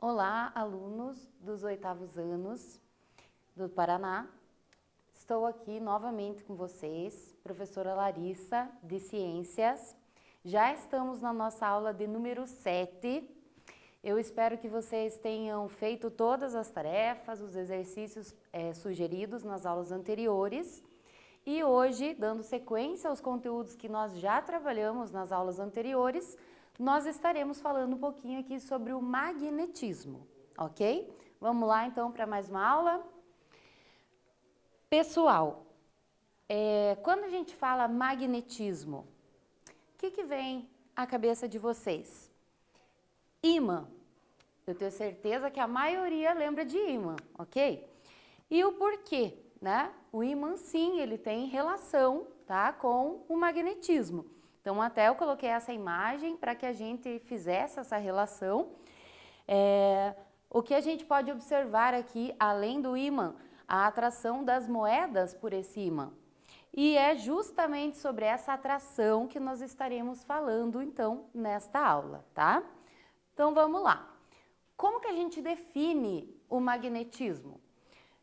Olá, alunos dos oitavos anos do Paraná. Estou aqui novamente com vocês, professora Larissa, de Ciências. Já estamos na nossa aula de número 7. Eu espero que vocês tenham feito todas as tarefas, os exercícios é, sugeridos nas aulas anteriores. E hoje, dando sequência aos conteúdos que nós já trabalhamos nas aulas anteriores, nós estaremos falando um pouquinho aqui sobre o magnetismo, ok? Vamos lá então para mais uma aula? Pessoal, é, quando a gente fala magnetismo, o que, que vem à cabeça de vocês? Imã. Eu tenho certeza que a maioria lembra de imã, ok? E o porquê? né? O ímã sim, ele tem relação, tá, com o magnetismo. Então até eu coloquei essa imagem para que a gente fizesse essa relação. É, o que a gente pode observar aqui, além do ímã, a atração das moedas por esse ímã. E é justamente sobre essa atração que nós estaremos falando então nesta aula, tá? Então vamos lá. Como que a gente define o magnetismo?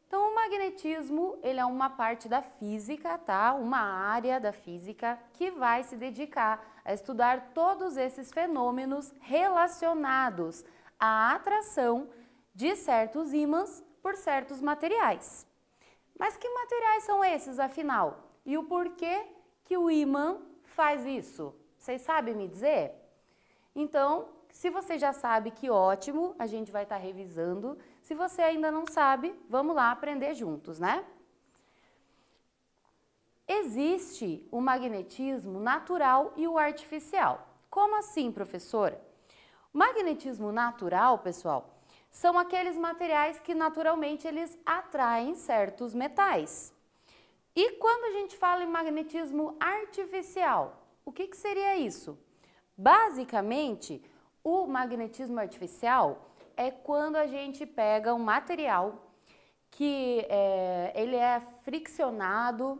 Então, o magnetismo, ele é uma parte da física, tá? Uma área da física que vai se dedicar a estudar todos esses fenômenos relacionados à atração de certos ímãs por certos materiais. Mas que materiais são esses, afinal? E o porquê que o ímã faz isso? Vocês sabem me dizer? Então, se você já sabe, que ótimo, a gente vai estar tá revisando. Se você ainda não sabe, vamos lá aprender juntos, né? Existe o magnetismo natural e o artificial. Como assim, professora? Magnetismo natural, pessoal, são aqueles materiais que naturalmente eles atraem certos metais. E quando a gente fala em magnetismo artificial, o que, que seria isso? Basicamente, o magnetismo artificial é quando a gente pega um material que é, ele é friccionado,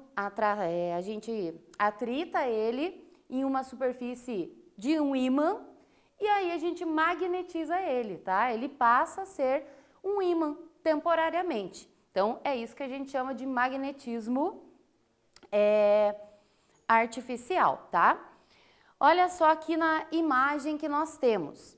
é, a gente atrita ele em uma superfície de um ímã e aí a gente magnetiza ele, tá? Ele passa a ser um ímã temporariamente. Então é isso que a gente chama de magnetismo é, artificial, tá? Olha só aqui na imagem que nós temos.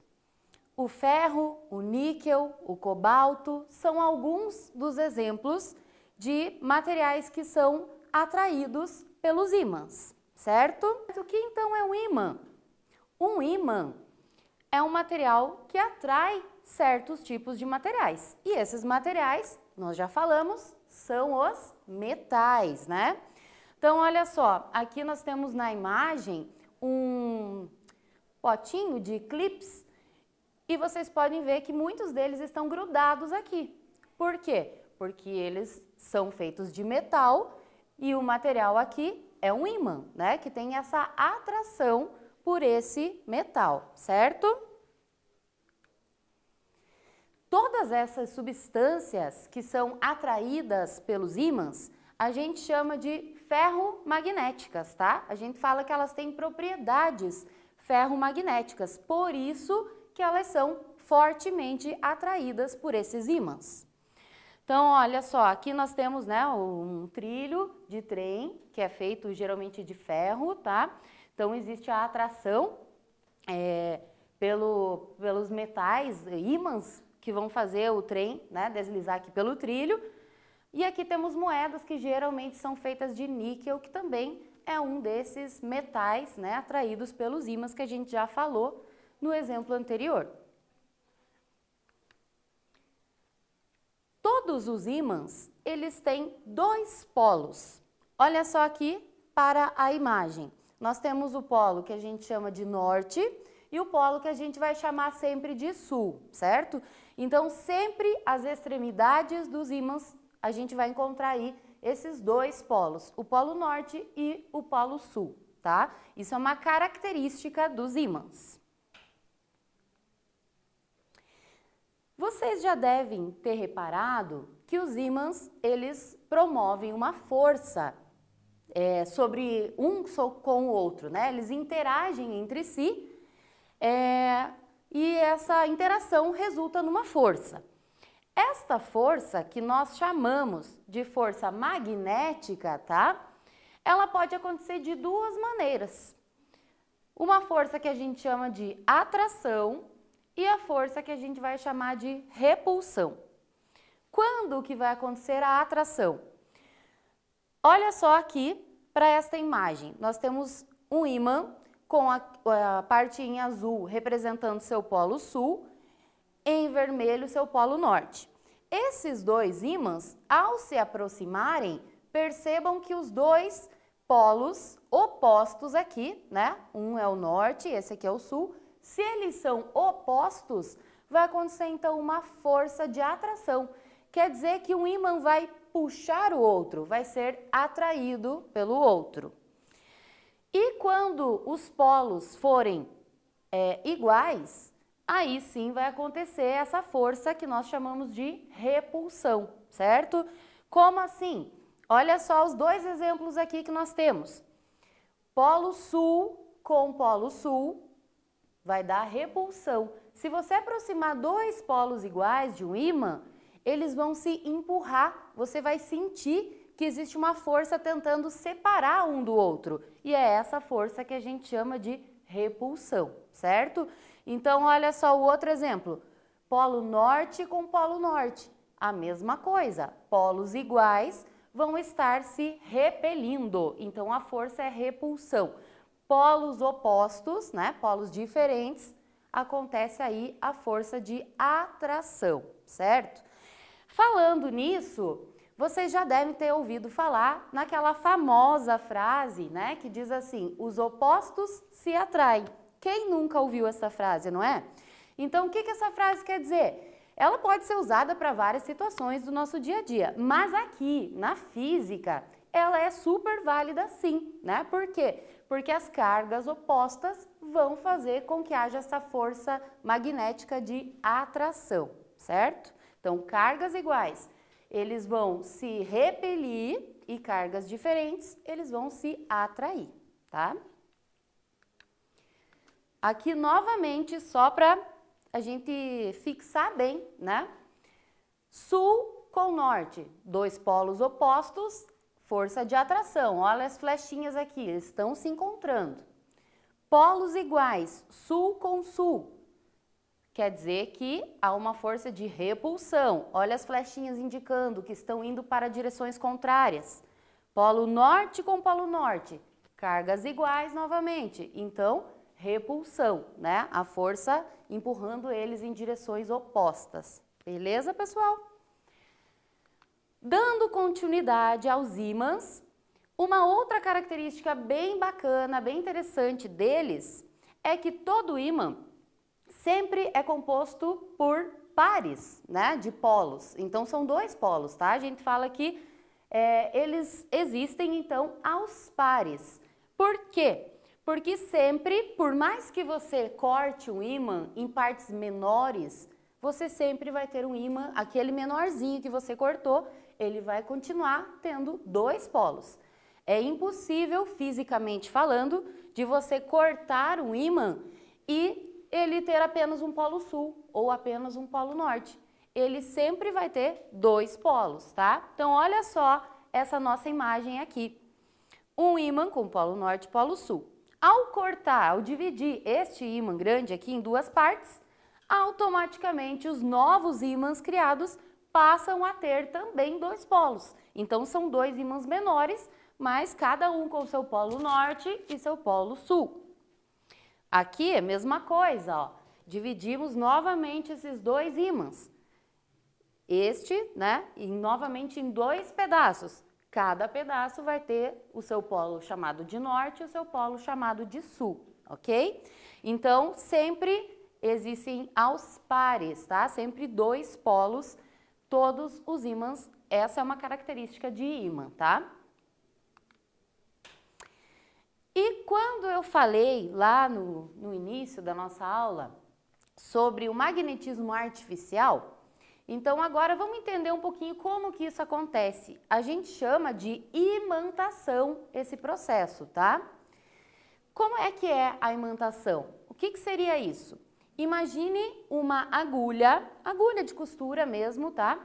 O ferro, o níquel, o cobalto são alguns dos exemplos de materiais que são atraídos pelos ímãs, certo? O que então é um ímã? Um ímã é um material que atrai certos tipos de materiais. E esses materiais, nós já falamos, são os metais, né? Então, olha só, aqui nós temos na imagem um potinho de clips e vocês podem ver que muitos deles estão grudados aqui. Por quê? Porque eles são feitos de metal e o material aqui é um ímã, né? Que tem essa atração por esse metal, certo? Todas essas substâncias que são atraídas pelos ímãs, a gente chama de ferromagnéticas, tá? A gente fala que elas têm propriedades ferromagnéticas, por isso que elas são fortemente atraídas por esses ímãs. Então, olha só, aqui nós temos né, um trilho de trem, que é feito geralmente de ferro, tá? Então, existe a atração é, pelo, pelos metais, ímãs, que vão fazer o trem né, deslizar aqui pelo trilho. E aqui temos moedas que geralmente são feitas de níquel, que também é um desses metais né, atraídos pelos ímãs que a gente já falou no exemplo anterior. Todos os ímãs, eles têm dois polos. Olha só aqui para a imagem. Nós temos o polo que a gente chama de norte e o polo que a gente vai chamar sempre de sul, certo? Então, sempre as extremidades dos ímãs, a gente vai encontrar aí esses dois polos, o polo norte e o polo sul, tá? Isso é uma característica dos ímãs. Vocês já devem ter reparado que os ímãs eles promovem uma força é, sobre um com o outro, né? Eles interagem entre si é, e essa interação resulta numa força. Esta força que nós chamamos de força magnética, tá? Ela pode acontecer de duas maneiras. Uma força que a gente chama de atração e a força que a gente vai chamar de repulsão. Quando que vai acontecer a atração? Olha só aqui para esta imagem. Nós temos um ímã com a, a parte em azul representando seu polo sul, em vermelho seu polo norte. Esses dois ímãs, ao se aproximarem, percebam que os dois polos opostos aqui, né? Um é o norte, esse aqui é o sul, se eles são opostos, vai acontecer então uma força de atração. Quer dizer que um ímã vai puxar o outro, vai ser atraído pelo outro. E quando os polos forem é, iguais, aí sim vai acontecer essa força que nós chamamos de repulsão, certo? Como assim? Olha só os dois exemplos aqui que nós temos. Polo sul com polo sul vai dar repulsão. Se você aproximar dois polos iguais de um ímã, eles vão se empurrar, você vai sentir que existe uma força tentando separar um do outro. E é essa força que a gente chama de repulsão, certo? Então, olha só o outro exemplo. Polo norte com polo norte. A mesma coisa. Polos iguais vão estar se repelindo. Então, a força é repulsão polos opostos, né, polos diferentes, acontece aí a força de atração, certo? Falando nisso, vocês já devem ter ouvido falar naquela famosa frase, né, que diz assim: os opostos se atraem. Quem nunca ouviu essa frase, não é? Então, o que, que essa frase quer dizer? Ela pode ser usada para várias situações do nosso dia a dia, mas aqui, na física, ela é super válida sim, né? Por quê? Porque as cargas opostas vão fazer com que haja essa força magnética de atração, certo? Então, cargas iguais, eles vão se repelir e cargas diferentes, eles vão se atrair, tá? Aqui novamente, só para a gente fixar bem, né? Sul com norte, dois polos opostos, Força de atração, olha as flechinhas aqui, estão se encontrando. Polos iguais, sul com sul, quer dizer que há uma força de repulsão. Olha as flechinhas indicando que estão indo para direções contrárias. Polo norte com polo norte, cargas iguais novamente. Então, repulsão, né? A força empurrando eles em direções opostas. Beleza, pessoal? Dando continuidade aos ímãs, uma outra característica bem bacana, bem interessante deles é que todo ímã sempre é composto por pares, né, de polos. Então são dois polos, tá? A gente fala que é, eles existem então aos pares. Por quê? Porque sempre, por mais que você corte um ímã em partes menores, você sempre vai ter um ímã, aquele menorzinho que você cortou, ele vai continuar tendo dois polos. É impossível, fisicamente falando, de você cortar um ímã e ele ter apenas um polo sul ou apenas um polo norte. Ele sempre vai ter dois polos, tá? Então, olha só essa nossa imagem aqui. Um ímã com polo norte e polo sul. Ao cortar, ao dividir este ímã grande aqui em duas partes, automaticamente os novos ímãs criados passam a ter também dois polos. Então são dois ímãs menores, mas cada um com seu polo norte e seu polo sul. Aqui é a mesma coisa, ó. Dividimos novamente esses dois ímãs. Este, né, e novamente em dois pedaços. Cada pedaço vai ter o seu polo chamado de norte e o seu polo chamado de sul, ok? Então, sempre existem aos pares, tá? Sempre dois polos todos os ímãs. Essa é uma característica de ímã, tá? E quando eu falei lá no, no início da nossa aula sobre o magnetismo artificial, então agora vamos entender um pouquinho como que isso acontece. A gente chama de imantação esse processo, tá? Como é que é a imantação? O que, que seria isso? Imagine uma agulha, agulha de costura mesmo, tá?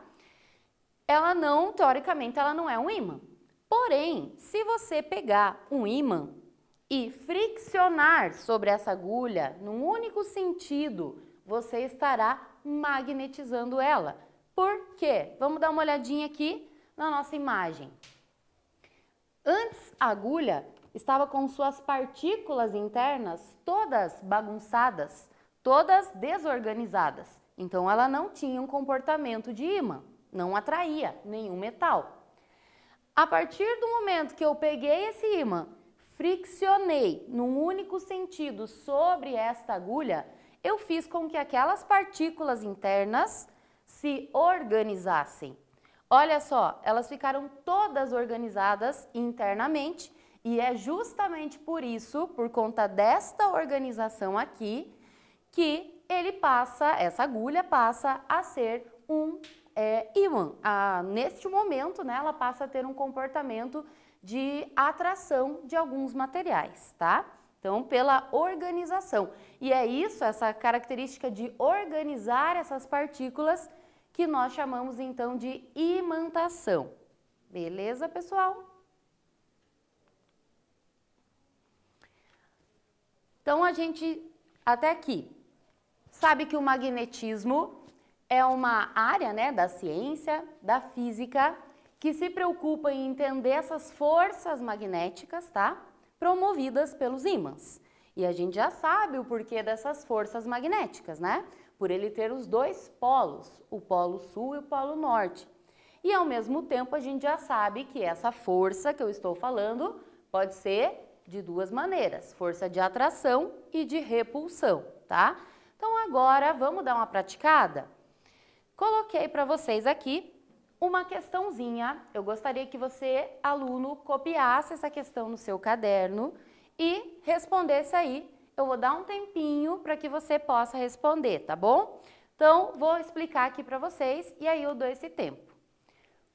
Ela não, teoricamente, ela não é um ímã. Porém, se você pegar um ímã e friccionar sobre essa agulha num único sentido, você estará magnetizando ela. Por quê? Vamos dar uma olhadinha aqui na nossa imagem. Antes, a agulha estava com suas partículas internas todas bagunçadas, todas desorganizadas. Então ela não tinha um comportamento de imã, não atraía nenhum metal. A partir do momento que eu peguei esse imã, friccionei num único sentido sobre esta agulha, eu fiz com que aquelas partículas internas se organizassem. Olha só, elas ficaram todas organizadas internamente e é justamente por isso, por conta desta organização aqui, que ele passa, essa agulha passa a ser um é, ímã. Ah, neste momento, né, ela passa a ter um comportamento de atração de alguns materiais, tá? Então, pela organização. E é isso, essa característica de organizar essas partículas, que nós chamamos então de imantação. Beleza, pessoal? Então, a gente, até aqui, sabe que o magnetismo é uma área né, da ciência, da física, que se preocupa em entender essas forças magnéticas, tá? Promovidas pelos ímãs. E a gente já sabe o porquê dessas forças magnéticas, né? Por ele ter os dois polos, o polo sul e o polo norte. E ao mesmo tempo a gente já sabe que essa força que eu estou falando pode ser de duas maneiras, força de atração e de repulsão, tá? Então agora vamos dar uma praticada? Coloquei para vocês aqui uma questãozinha. Eu gostaria que você, aluno, copiasse essa questão no seu caderno e respondesse aí. Eu vou dar um tempinho para que você possa responder, tá bom? Então, vou explicar aqui para vocês e aí eu dou esse tempo.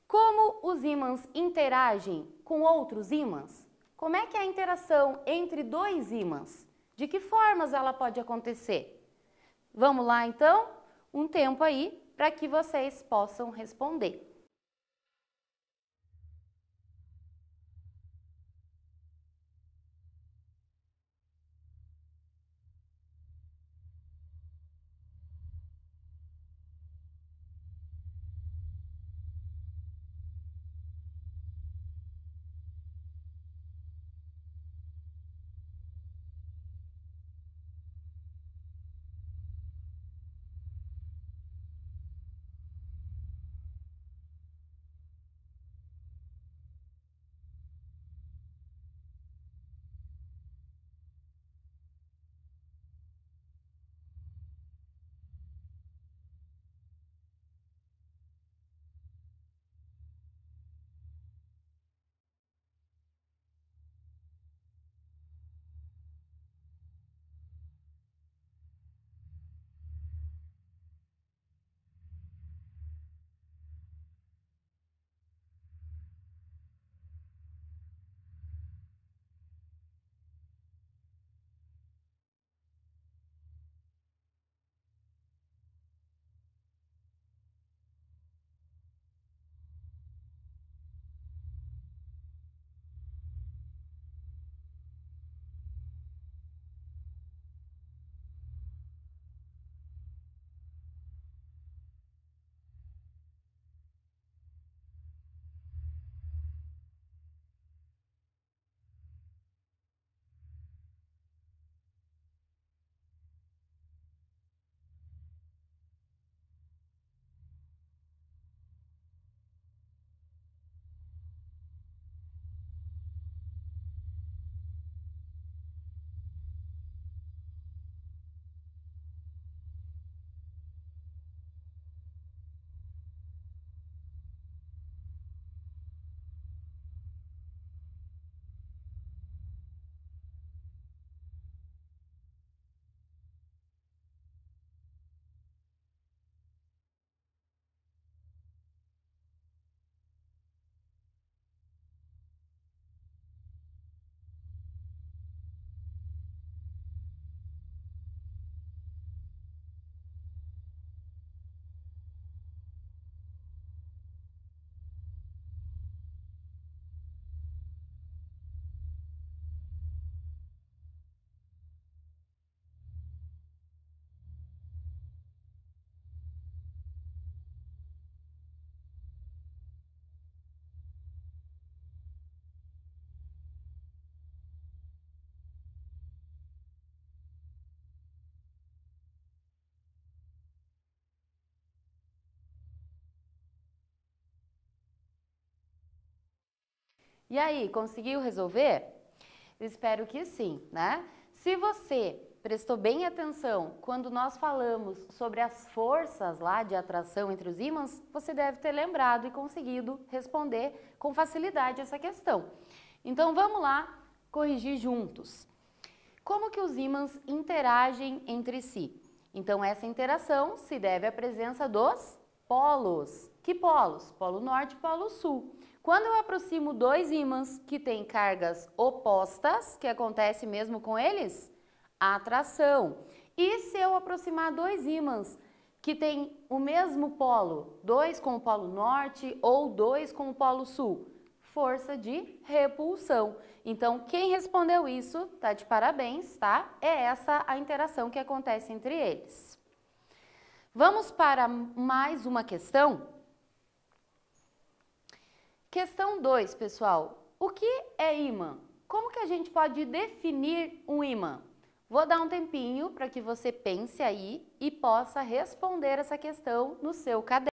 Como os ímãs interagem com outros ímãs? Como é que é a interação entre dois ímãs? De que formas ela pode acontecer? Vamos lá então? Um tempo aí para que vocês possam responder. E aí, conseguiu resolver? Espero que sim, né? Se você prestou bem atenção quando nós falamos sobre as forças lá de atração entre os ímãs, você deve ter lembrado e conseguido responder com facilidade essa questão. Então vamos lá corrigir juntos. Como que os ímãs interagem entre si? Então essa interação se deve à presença dos polos. Que polos? Polo Norte e Polo Sul. Quando eu aproximo dois ímãs que têm cargas opostas, que acontece mesmo com eles? Atração. E se eu aproximar dois ímãs que têm o mesmo polo, dois com o polo norte ou dois com o polo sul? Força de repulsão. Então, quem respondeu isso, tá de parabéns, tá? É essa a interação que acontece entre eles. Vamos para mais uma questão? Questão 2, pessoal. O que é imã? Como que a gente pode definir um imã? Vou dar um tempinho para que você pense aí e possa responder essa questão no seu caderno.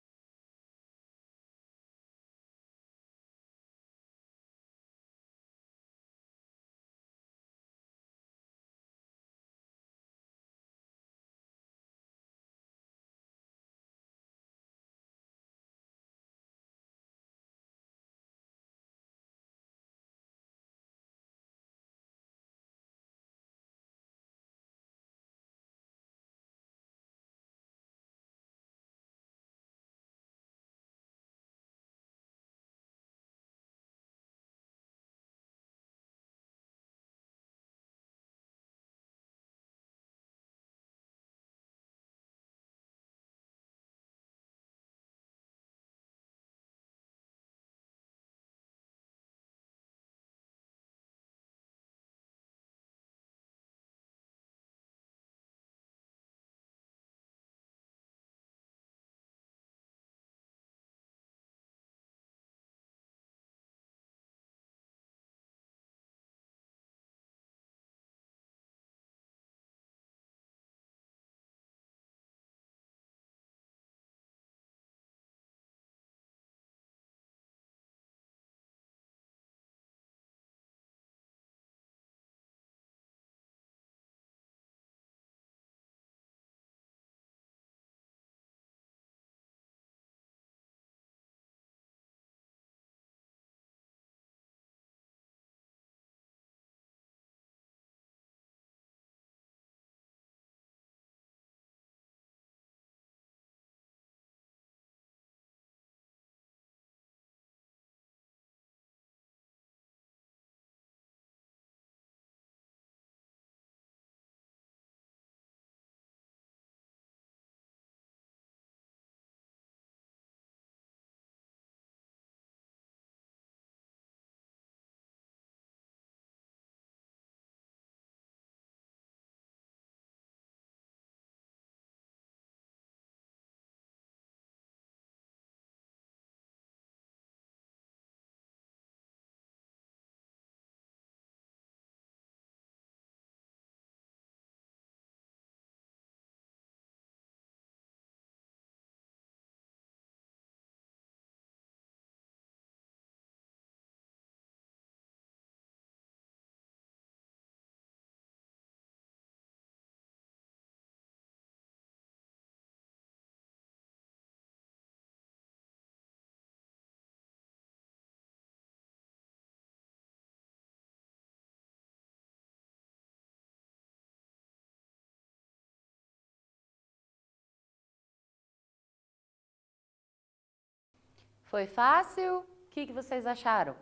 Foi fácil? O que, que vocês acharam?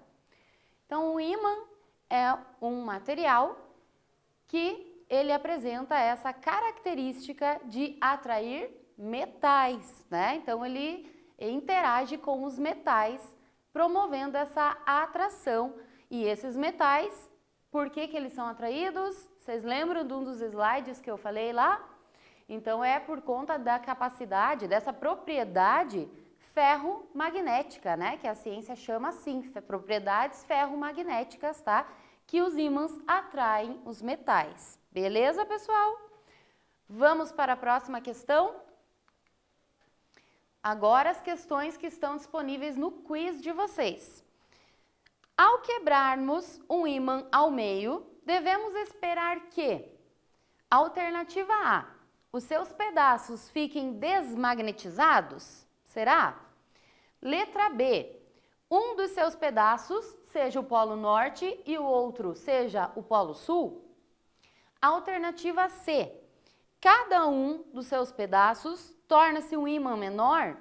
Então, o ímã é um material que ele apresenta essa característica de atrair metais, né? Então, ele interage com os metais, promovendo essa atração. E esses metais, por que, que eles são atraídos? Vocês lembram de um dos slides que eu falei lá? Então, é por conta da capacidade, dessa propriedade ferromagnética, né? Que a ciência chama assim, propriedades ferromagnéticas, tá? Que os ímãs atraem os metais. Beleza, pessoal? Vamos para a próxima questão? Agora as questões que estão disponíveis no quiz de vocês. Ao quebrarmos um ímã ao meio, devemos esperar que Alternativa A: os seus pedaços fiquem desmagnetizados? Será? Letra B. Um dos seus pedaços seja o polo norte e o outro seja o polo sul? Alternativa C. Cada um dos seus pedaços torna-se um ímã menor?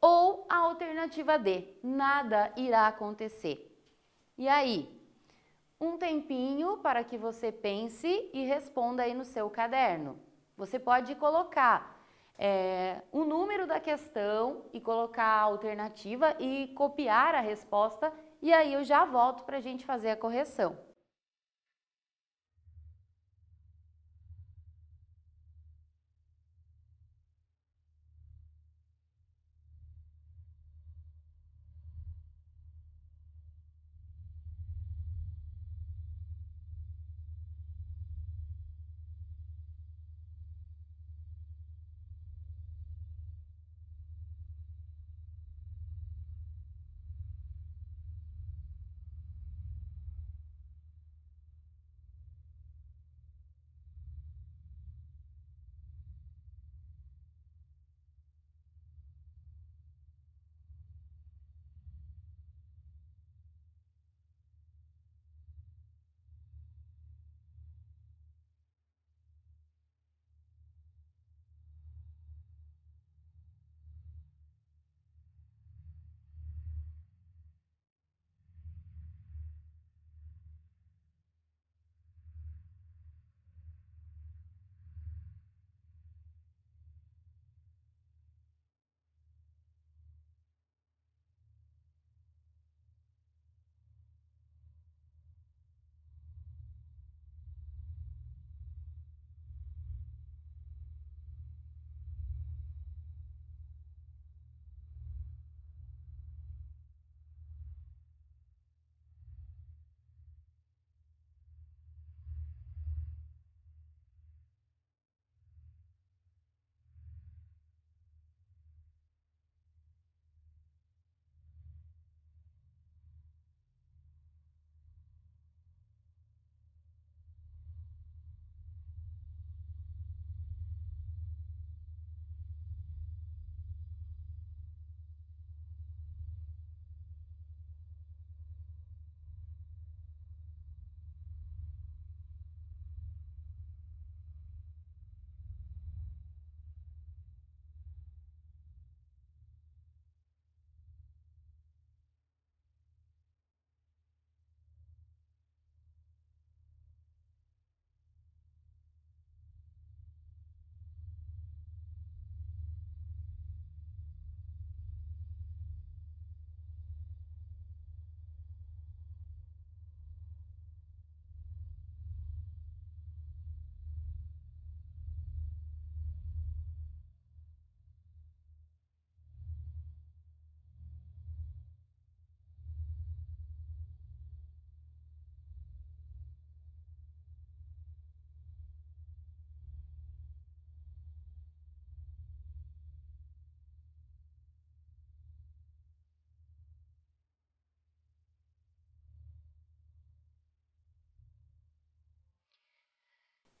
Ou a alternativa D. Nada irá acontecer. E aí? Um tempinho para que você pense e responda aí no seu caderno. Você pode colocar é, o número da questão e colocar a alternativa e copiar a resposta e aí eu já volto para a gente fazer a correção.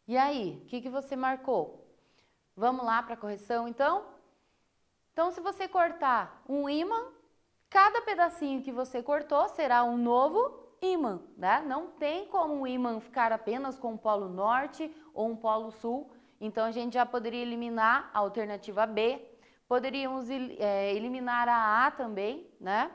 E aí, o que, que você marcou? Vamos lá para a correção, então? Então, se você cortar um ímã, cada pedacinho que você cortou será um novo ímã, né? Não tem como um ímã ficar apenas com um polo norte ou um polo sul. Então, a gente já poderia eliminar a alternativa B. Poderíamos é, eliminar a A também, né?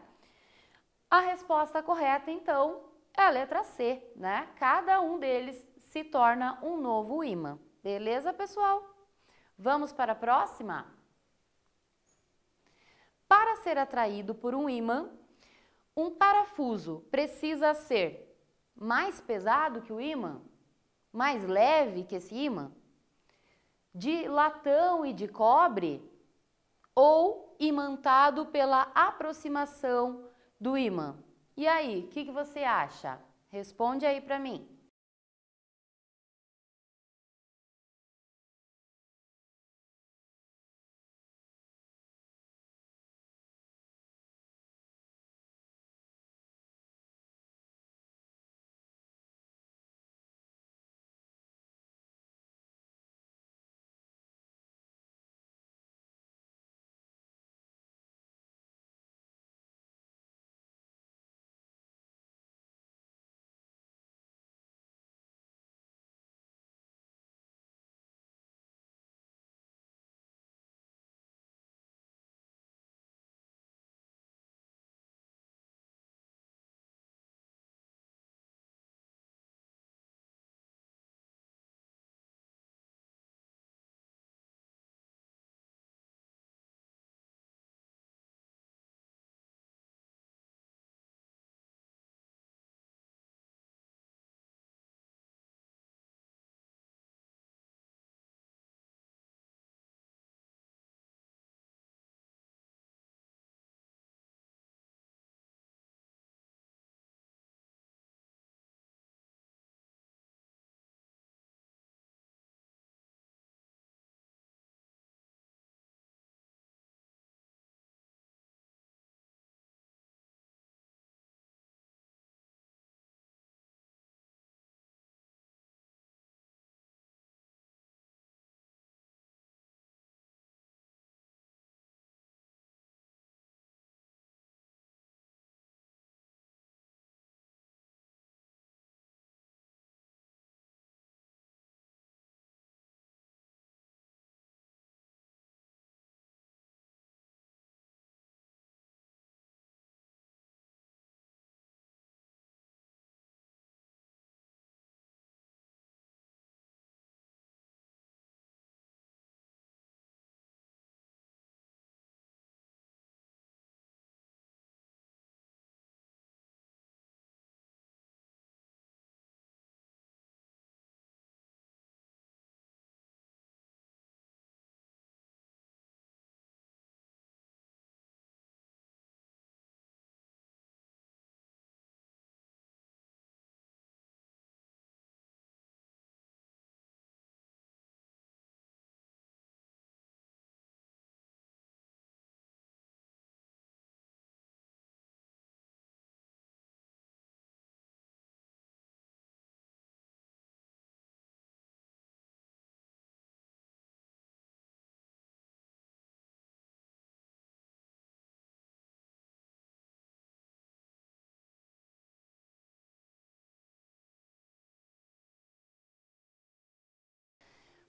A resposta correta, então, é a letra C, né? Cada um deles se torna um novo ímã. Beleza, pessoal? Vamos para a próxima? Para ser atraído por um ímã, um parafuso precisa ser mais pesado que o ímã? Mais leve que esse ímã? De latão e de cobre? Ou imantado pela aproximação do ímã? E aí, o que, que você acha? Responde aí para mim.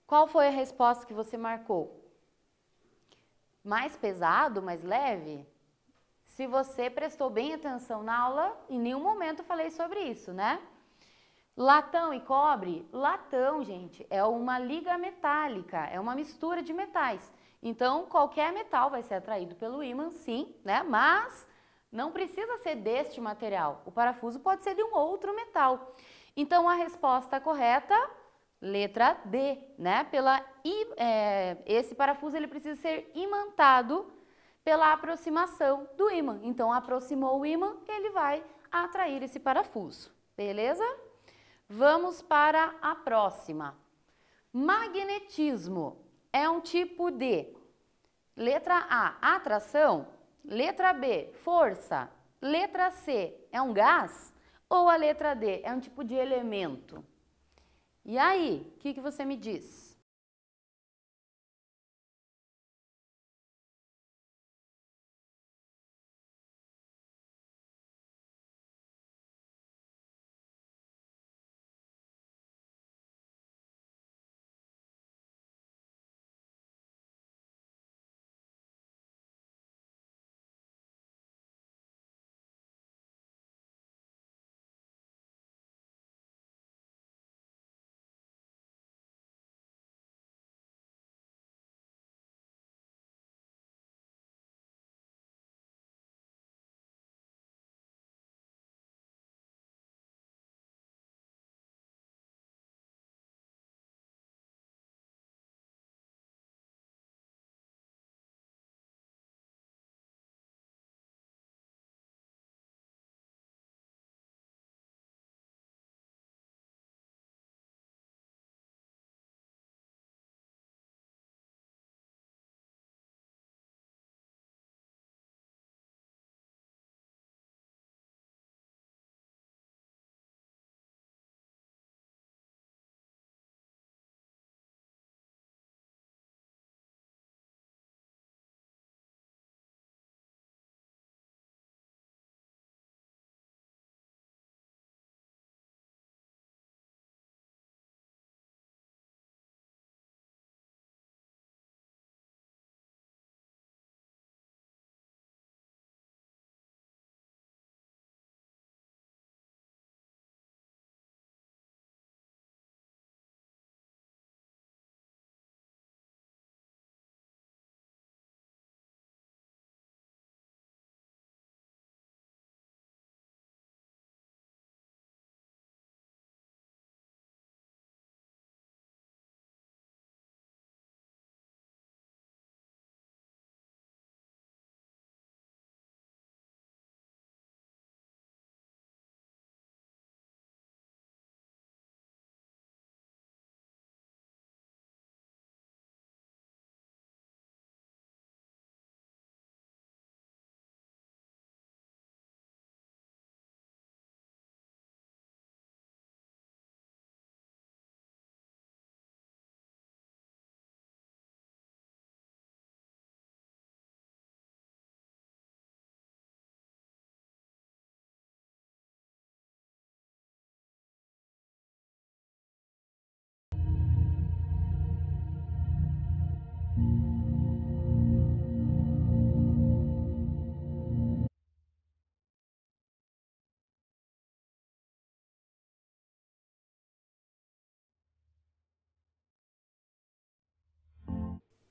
Qual foi a resposta que você marcou? Mais pesado, mais leve? Se você prestou bem atenção na aula, em nenhum momento falei sobre isso, né? Latão e cobre? Latão, gente, é uma liga metálica, é uma mistura de metais. Então, qualquer metal vai ser atraído pelo ímã, sim, né? Mas não precisa ser deste material. O parafuso pode ser de um outro metal. Então, a resposta correta Letra D, né? Pela, é, esse parafuso ele precisa ser imantado pela aproximação do ímã. Então, aproximou o ímã, ele vai atrair esse parafuso, beleza? Vamos para a próxima. Magnetismo é um tipo de letra A, atração, letra B, força, letra C, é um gás ou a letra D, é um tipo de elemento? E aí, o que, que você me diz?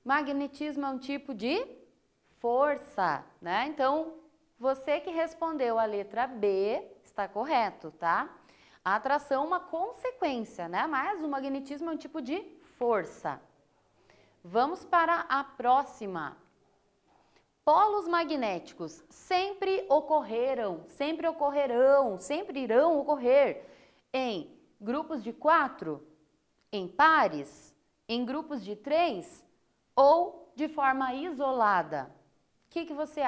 Magnetismo é um tipo de força, né? Então, você que respondeu a letra B está correto, tá? A atração é uma consequência, né? Mas o magnetismo é um tipo de força. Vamos para a próxima. Polos magnéticos sempre ocorreram, sempre ocorrerão, sempre irão ocorrer em grupos de quatro, em pares, em grupos de três ou de forma isolada. O que, que você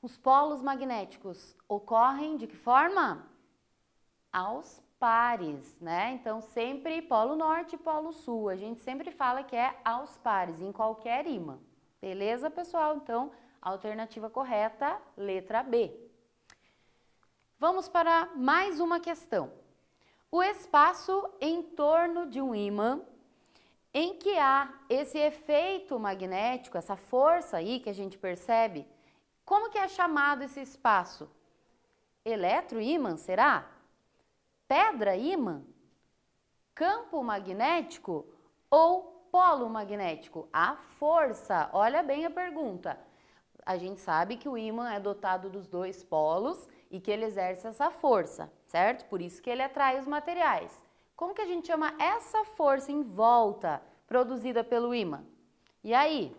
Os polos magnéticos ocorrem de que forma? Aos pares, né? Então, sempre polo norte e polo sul. A gente sempre fala que é aos pares, em qualquer imã. Beleza, pessoal? Então, alternativa correta, letra B. Vamos para mais uma questão. O espaço em torno de um ímã em que há esse efeito magnético, essa força aí que a gente percebe, como que é chamado esse espaço? Eletroímã, será? Pedra ímã? Campo magnético ou polo magnético? A força. Olha bem a pergunta. A gente sabe que o ímã é dotado dos dois polos e que ele exerce essa força, certo? Por isso que ele atrai os materiais. Como que a gente chama essa força em volta produzida pelo ímã? E aí?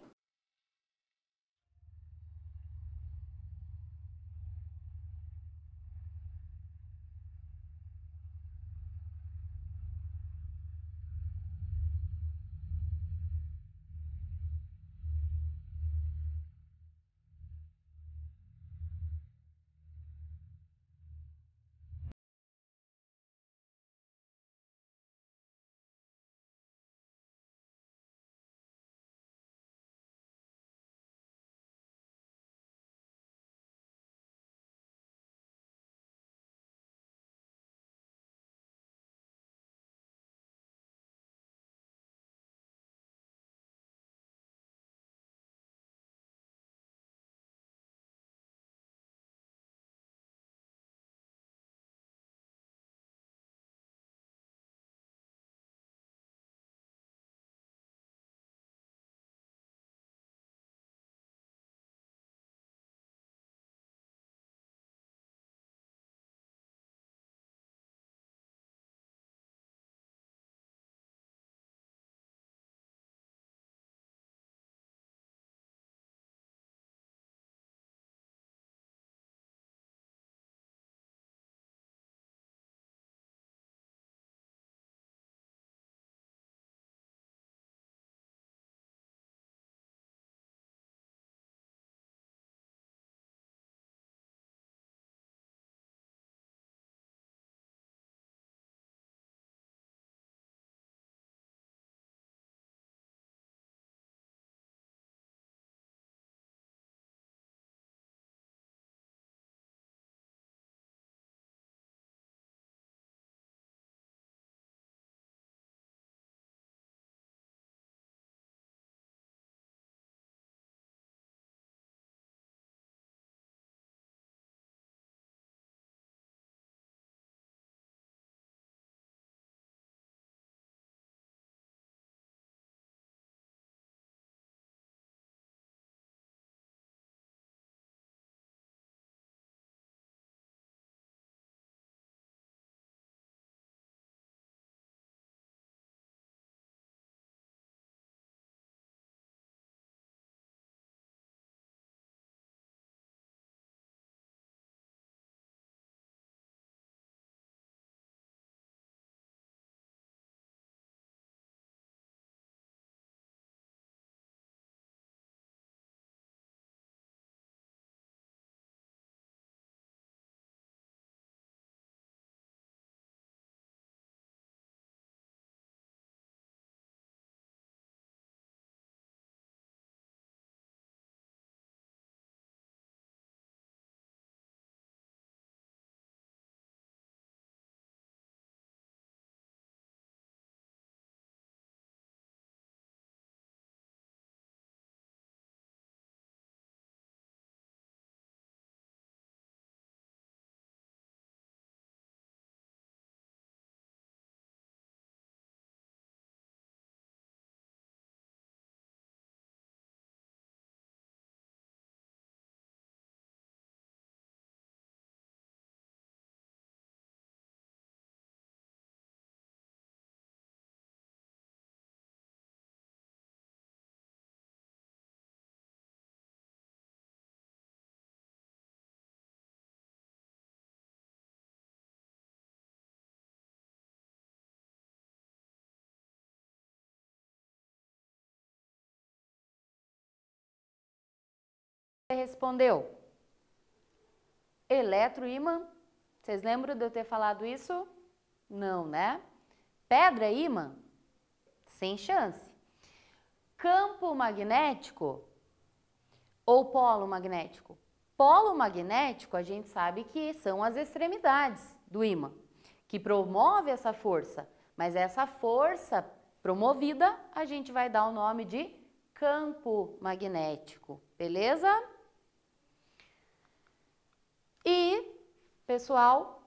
respondeu? Eletroímã. Vocês lembram de eu ter falado isso? Não, né? Pedra ímã? Sem chance. Campo magnético ou polo magnético? Polo magnético a gente sabe que são as extremidades do ímã, que promove essa força, mas essa força promovida a gente vai dar o nome de campo magnético, beleza? Pessoal,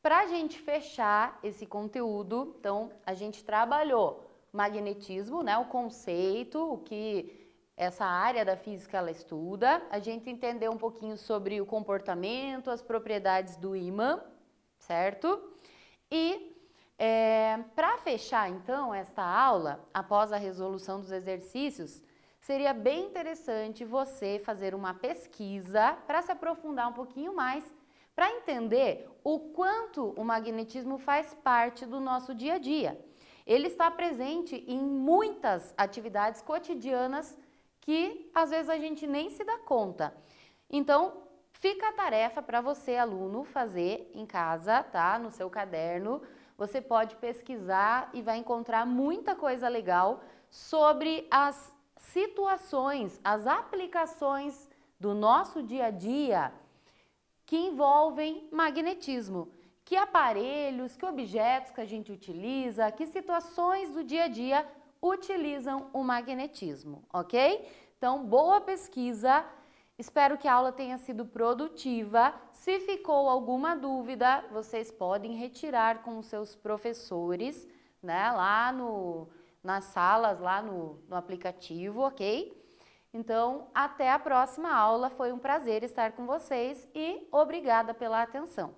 para a gente fechar esse conteúdo, então a gente trabalhou magnetismo, né, o conceito, o que essa área da física ela estuda. A gente entendeu um pouquinho sobre o comportamento, as propriedades do ímã, certo? E é, para fechar então esta aula, após a resolução dos exercícios, seria bem interessante você fazer uma pesquisa para se aprofundar um pouquinho mais para entender o quanto o magnetismo faz parte do nosso dia a dia. Ele está presente em muitas atividades cotidianas que às vezes a gente nem se dá conta. Então, fica a tarefa para você, aluno, fazer em casa, tá? No seu caderno. Você pode pesquisar e vai encontrar muita coisa legal sobre as situações, as aplicações do nosso dia a dia que envolvem magnetismo. Que aparelhos, que objetos que a gente utiliza, que situações do dia a dia utilizam o magnetismo, ok? Então, boa pesquisa. Espero que a aula tenha sido produtiva. Se ficou alguma dúvida, vocês podem retirar com os seus professores, né, lá no, nas salas, lá no, no aplicativo, ok? Então, até a próxima aula. Foi um prazer estar com vocês e obrigada pela atenção.